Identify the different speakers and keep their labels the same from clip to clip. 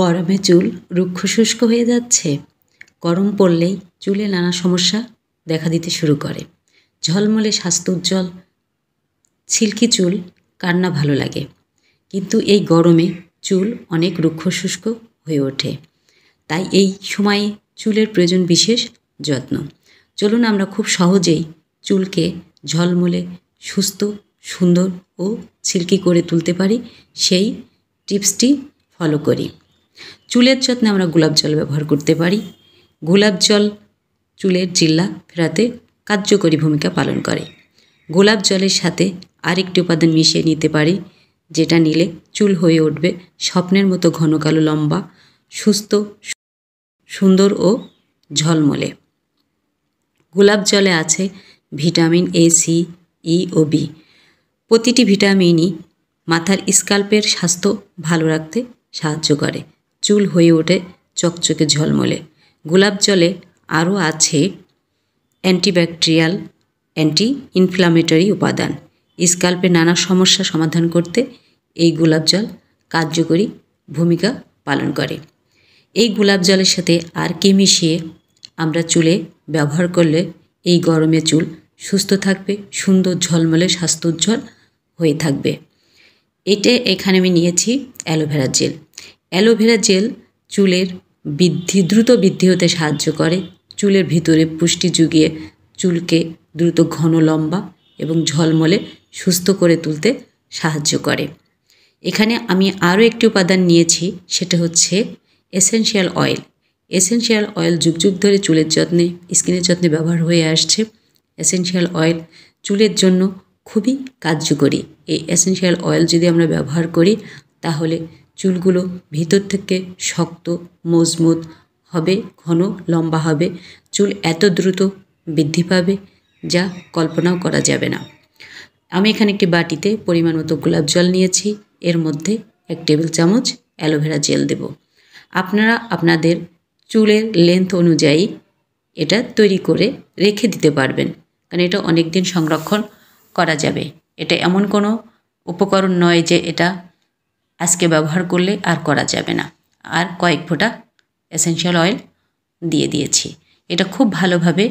Speaker 1: গরমে চুল রুক্ষ শুষ্ক হয়ে যাচ্ছে গরম পড়লেই চুলে নানা সমস্যা দেখা দিতে শুরু করে ঝলমলে স্বাস্থ্য উজ্জ্বল ছিলকি চুল কার না ভালো লাগে কিন্তু এই গরমে চুল অনেক রুক্ষ শুষ্ক হয়ে ওঠে তাই এই সময়ে চুলের প্রয়োজন বিশেষ যত্ন চলুন আমরা খুব সহজেই চুলকে ঝলমলে সুস্থ সুন্দর ও ছিলকি করে তুলতে পারি সেই টিপসটি ফলো করি চুলের যত্নে আমরা গোলাপ জল ব্যবহার করতে পারি গোলাপ জল চুলের জিল্লা ফেরাতে কার্যকরী ভূমিকা পালন করে গোলাপ জলের সাথে আরেকটি উপাদান মিশিয়ে নিতে পারি যেটা নিলে চুল হয়ে উঠবে স্বপ্নের মতো ঘন কালো লম্বা সুস্থ সুন্দর ও ঝলমলে গোলাপ জলে আছে ভিটামিন এ সি ই ও বি প্রতিটি ভিটামিনই মাথার স্কাল্পের স্বাস্থ্য ভালো রাখতে সাহায্য করে চুল হয়ে ওঠে চকচকে ঝলমলে গোলাপ জলে আরও আছে অ্যান্টিব্যাকটেরিয়াল অ্যান্টি ইনফ্লামেটরি উপাদান স্কাল্পে নানা সমস্যা সমাধান করতে এই গোলাপ জল কার্যকরী ভূমিকা পালন করে এই গোলাপ জলের সাথে আর কে মিশিয়ে আমরা চুলে ব্যবহার করলে এই গরমে চুল সুস্থ থাকবে সুন্দর ঝলমলে স্বাস্থ্যোজ্জ্বল হয়ে থাকবে এটা এখানে আমি নিয়েছি অ্যালোভেরা জেল অ্যালোভেরা জেল চুলের বৃদ্ধি দ্রুত বৃদ্ধি হতে সাহায্য করে চুলের ভিতরে পুষ্টি যুগিয়ে চুলকে দ্রুত ঘন লম্বা এবং ঝলমলে সুস্থ করে তুলতে সাহায্য করে এখানে আমি আরও একটি উপাদান নিয়েছি সেটা হচ্ছে এসেনশিয়াল অয়েল এসেনশিয়াল অয়েল যুগ যুগ ধরে চুলের যত্নে স্কিনের যত্নে ব্যবহার হয়ে আসছে এসেনশিয়াল অয়েল চুলের জন্য খুবই কার্যকরী এই এসেনশিয়াল অয়েল যদি আমরা ব্যবহার করি তাহলে চুলগুলো ভিতর থেকে শক্ত মজবুত হবে ঘন লম্বা হবে চুল এত দ্রুত বৃদ্ধি পাবে যা কল্পনাও করা যাবে না আমি এখানে একটি বাটিতে পরিমাণ মতো গোলাপ জল নিয়েছি এর মধ্যে এক টেবিল চামচ অ্যালোভেরা জেল দেব আপনারা আপনাদের চুলের লেন্থ অনুযায়ী এটা তৈরি করে রেখে দিতে পারবেন কারণ এটা অনেক দিন সংরক্ষণ করা যাবে এটা এমন কোনো উপকরণ নয় যে এটা আজকে ব্যবহার করলে আর করা যাবে না আর কয়েক ফোঁটা এসেনশিয়াল অয়েল দিয়ে দিয়েছি এটা খুব ভালোভাবে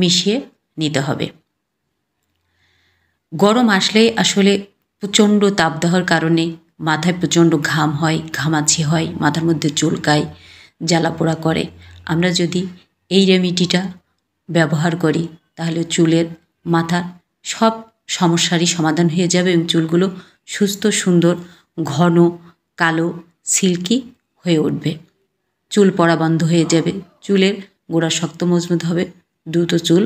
Speaker 1: মিশিয়ে নিতে হবে গরম আসলে আসলে প্রচণ্ড তাপদাহর কারণে মাথায় প্রচণ্ড ঘাম হয় ঘামাচি হয় মাথার মধ্যে চুলকায় জ্বালাপোড়া করে আমরা যদি এই রেমিডিটা ব্যবহার করি তাহলে চুলের মাথার সব সমস্যারই সমাধান হয়ে যাবে এবং চুলগুলো সুস্থ সুন্দর ঘন কালো সিল্কি হয়ে উঠবে চুল পড়া বন্ধ হয়ে যাবে চুলের গোড়া শক্ত মজবুত হবে দ্রুত চুল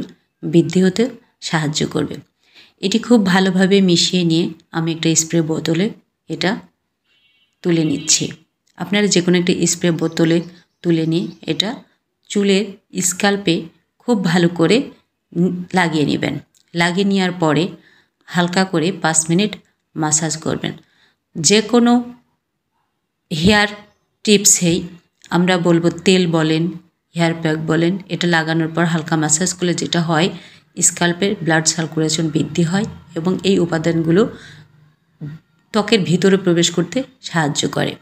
Speaker 1: বৃদ্ধি হতে সাহায্য করবে এটি খুব ভালোভাবে মিশিয়ে নিয়ে আমি একটা স্প্রে বোতলে এটা তুলে নিচ্ছি আপনারা যে কোনো একটি স্প্রে বোতলে তুলে নিয়ে এটা চুলের স্কাল্পে খুব ভালো করে লাগিয়ে নেবেন লাগিয়ে নেওয়ার পরে হালকা করে পাঁচ মিনিট মাসাজ করবেন যে কোনো হেয়ার টিপসেই আমরা বলবো তেল বলেন হেয়ার প্যাক বলেন এটা লাগানোর পর হালকা ম্যাসাজ করলে যেটা হয় স্কাল্পের ব্লাড সার্কুলেশন বৃদ্ধি হয় এবং এই উপাদানগুলো ত্বকের ভিতরে প্রবেশ করতে সাহায্য করে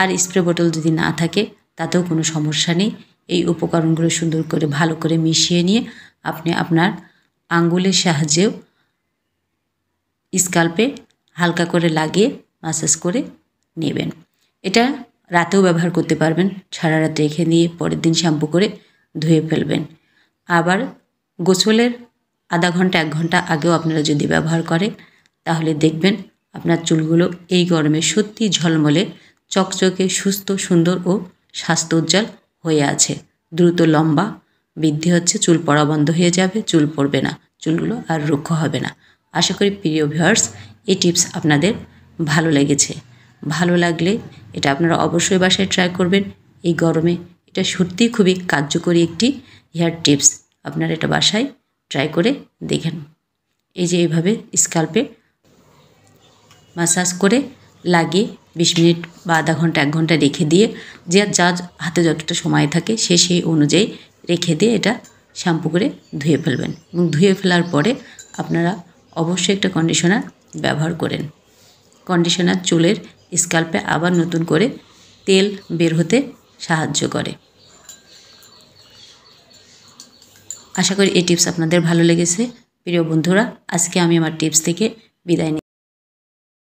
Speaker 1: আর স্প্রে বোতল যদি না থাকে তাতেও কোনো সমস্যা নেই এই উপকরণগুলো সুন্দর করে ভালো করে মিশিয়ে নিয়ে আপনি আপনার আঙ্গুলের সাহায্যেও স্কাল্পে হালকা করে লাগিয়ে মাসাজ করে নেবেন এটা রাতেও ব্যবহার করতে পারবেন সারা রাত রেখে দিয়ে পরের দিন শ্যাম্পু করে ধুয়ে ফেলবেন আবার গোসলের আধা ঘন্টা এক ঘন্টা আগেও আপনারা যদি ব্যবহার করেন তাহলে দেখবেন আপনার চুলগুলো এই গরমে সত্যি ঝলমলে চকচকে সুস্থ সুন্দর ও স্বাস্থ্য উজ্জ্বল হয়ে আছে দ্রুত লম্বা বৃদ্ধি হচ্ছে চুল পড়া বন্ধ হয়ে যাবে চুল পড়বে না চুলগুলো আর রুক্ষ হবে না আশা করি প্রিয় ভিউয়ার্স এই টিপস আপনাদের ভালো লেগেছে ভালো লাগলে এটা আপনারা অবশ্যই বাসায় ট্রাই করবেন এই গরমে এটা সত্যিই খুবই কার্যকরী একটি হেয়ার টিপস আপনারা এটা বাসায় ট্রাই করে দেখেন এই যে এইভাবে স্কাল্পে মাসাজ করে লাগিয়ে বিশ মিনিট বা আধা ঘন্টা এক ঘন্টা রেখে দিয়ে যে যা হাতে যতটা সময় থাকে সে সেই অনুযায়ী রেখে দিয়ে এটা শ্যাম্পু করে ধুয়ে ফেলবেন এবং ধুয়ে ফেলার পরে আপনারা অবশ্যই একটা কন্ডিশনার ব্যবহার করেন কন্ডিশনার চুলের স্কাল্পে আবার নতুন করে তেল বের হতে সাহায্য করে আশা করি এই টিপস আপনাদের ভালো লেগেছে প্রিয় বন্ধুরা আজকে আমি আমার টিপস থেকে বিদায় নিই